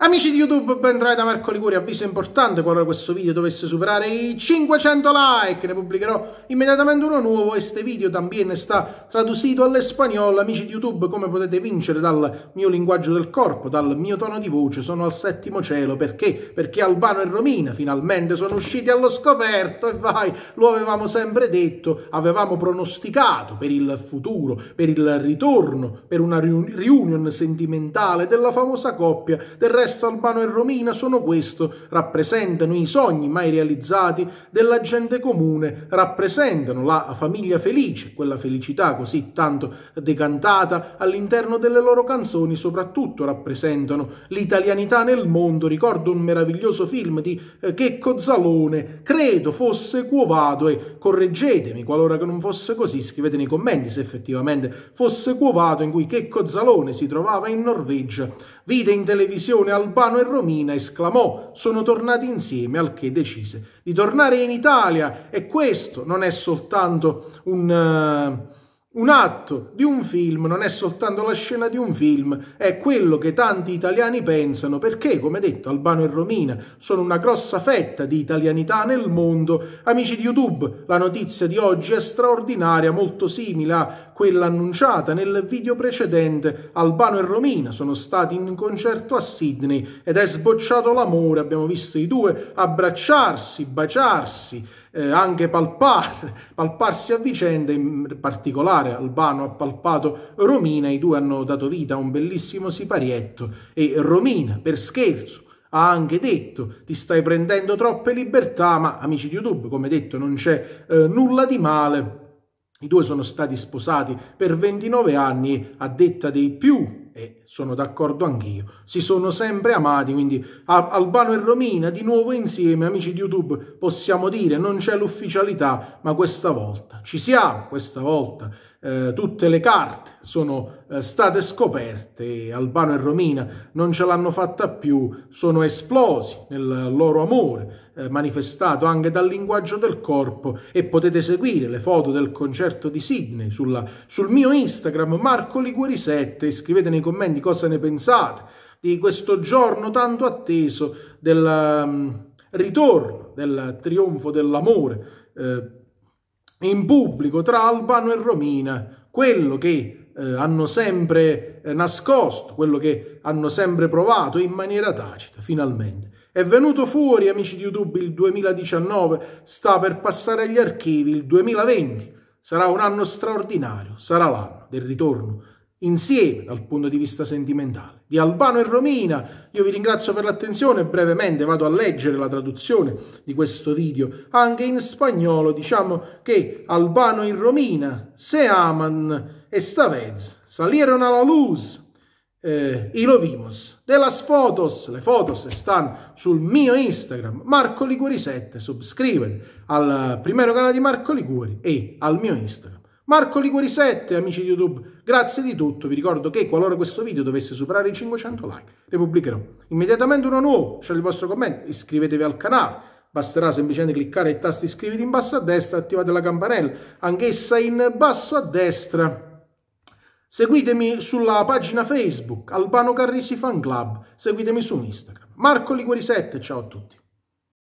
Amici di YouTube, ben trovati da Marco Liguri, avviso importante qualora questo video dovesse superare i 500 like, ne pubblicherò immediatamente uno nuovo, este video también sta traducito all'espagnolo, amici di YouTube come potete vincere dal mio linguaggio del corpo, dal mio tono di voce, sono al settimo cielo, perché? Perché Albano e Romina finalmente sono usciti allo scoperto e vai, lo avevamo sempre detto, avevamo pronosticato per il futuro, per il ritorno, per una riunion sentimentale della famosa coppia, del resto festa Albano e Romina sono questo, rappresentano i sogni mai realizzati della gente comune, rappresentano la famiglia felice, quella felicità così tanto decantata all'interno delle loro canzoni, soprattutto rappresentano l'italianità nel mondo. Ricordo un meraviglioso film di eh, Checco Zalone, credo fosse Cuovato e correggetemi qualora che non fosse così, scrivete nei commenti se effettivamente fosse Cuovato in cui Checco Zalone si trovava in Norvegia vide in televisione Albano e Romina, esclamò, sono tornati insieme, al che decise di tornare in Italia e questo non è soltanto un... Uh, un atto di un film non è soltanto la scena di un film, è quello che tanti italiani pensano perché, come detto, Albano e Romina sono una grossa fetta di italianità nel mondo. Amici di YouTube, la notizia di oggi è straordinaria, molto simile a quella annunciata nel video precedente, Albano e Romina sono stati in concerto a Sydney ed è sbocciato l'amore, abbiamo visto i due abbracciarsi, baciarsi, eh, anche palpare, palparsi a vicenda, in particolare Albano ha palpato Romina, i due hanno dato vita a un bellissimo siparietto e Romina, per scherzo, ha anche detto ti stai prendendo troppe libertà, ma amici di YouTube, come detto, non c'è eh, nulla di male i due sono stati sposati per 29 anni a detta dei più e sono d'accordo anch'io, si sono sempre amati, quindi Albano e Romina di nuovo insieme, amici di YouTube, possiamo dire, non c'è l'ufficialità, ma questa volta ci siamo, questa volta eh, tutte le carte sono eh, state scoperte, Albano e Romina non ce l'hanno fatta più, sono esplosi nel loro amore, eh, manifestato anche dal linguaggio del corpo e potete seguire le foto del concerto di Sydney sulla, sul mio Instagram Marco Liguori7, scrivete nei commenti cosa ne pensate di questo giorno tanto atteso del um, ritorno, del trionfo dell'amore eh, in pubblico tra Albano e Romina, quello che eh, hanno sempre eh, nascosto, quello che hanno sempre provato in maniera tacita, finalmente. È venuto fuori, amici di YouTube, il 2019, sta per passare agli archivi il 2020. Sarà un anno straordinario, sarà l'anno del ritorno insieme dal punto di vista sentimentale. Di Albano e Romina, io vi ringrazio per l'attenzione, brevemente vado a leggere la traduzione di questo video, anche in spagnolo diciamo che Albano e Romina se aman esta vez, salieron a la luz, eh, y lo vimos. De las fotos, le fotos stanno sul mio Instagram, Marco Liguri 7, subscrivete al eh, primo canale di Marco Liguri e al mio Instagram. Marco Liguori 7, amici di YouTube, grazie di tutto. Vi ricordo che qualora questo video dovesse superare i 500 like, ne pubblicherò immediatamente uno nuovo. C'è il vostro commento, iscrivetevi al canale. Basterà semplicemente cliccare il tasto iscriviti in basso a destra, attivate la campanella, anch'essa in basso a destra. Seguitemi sulla pagina Facebook Albano Carrisi Fan Club, seguitemi su Instagram. Marco Liguori 7, ciao a tutti.